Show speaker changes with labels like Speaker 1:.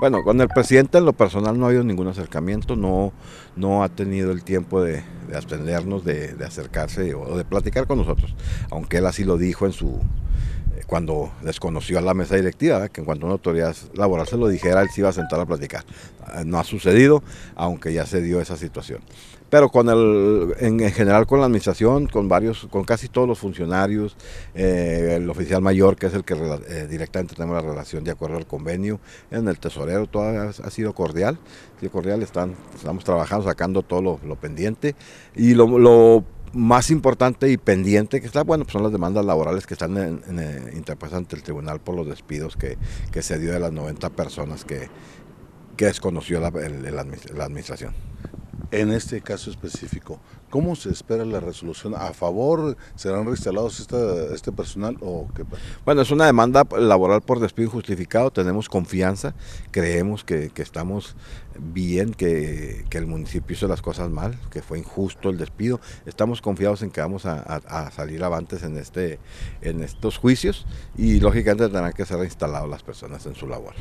Speaker 1: Bueno, con el presidente en lo personal no ha habido ningún acercamiento, no, no ha tenido el tiempo de, aprendernos, de acercarse o de platicar con nosotros, aunque él así lo dijo en su, eh, cuando desconoció a la mesa directiva, que en cuanto a una autoridad laboral se lo dijera, él se iba a sentar a platicar. Ah, no ha sucedido, aunque ya se dio esa situación. Pero con el, en, general con la administración, con varios, con casi todos los funcionarios, eh, el oficial mayor, que es el que eh, directamente tenemos la relación de acuerdo al convenio, en el tesorero todo ha, sido cordial, cordial, están, estamos trabajando, sacando todo lo, pendiente. Y lo, lo más importante y pendiente que está, bueno, pues son las demandas laborales que están en, eh, interpuestas ante el tribunal por los despidos que, se dio de las 90 personas que, que desconoció la, la administración en este caso
Speaker 2: específico. ¿Cómo se espera la resolución? ¿A favor? ¿Serán reinstalados este personal o qué
Speaker 1: Bueno, es una demanda laboral por despido justificado. Tenemos confianza, creemos que, estamos bien, que, el municipio hizo las cosas mal, que fue injusto el despido. Estamos confiados en que vamos a, a, salir avantes en, este, en estos juicios y lógicamente tendrán que ser reinstaladas las personas en su labor.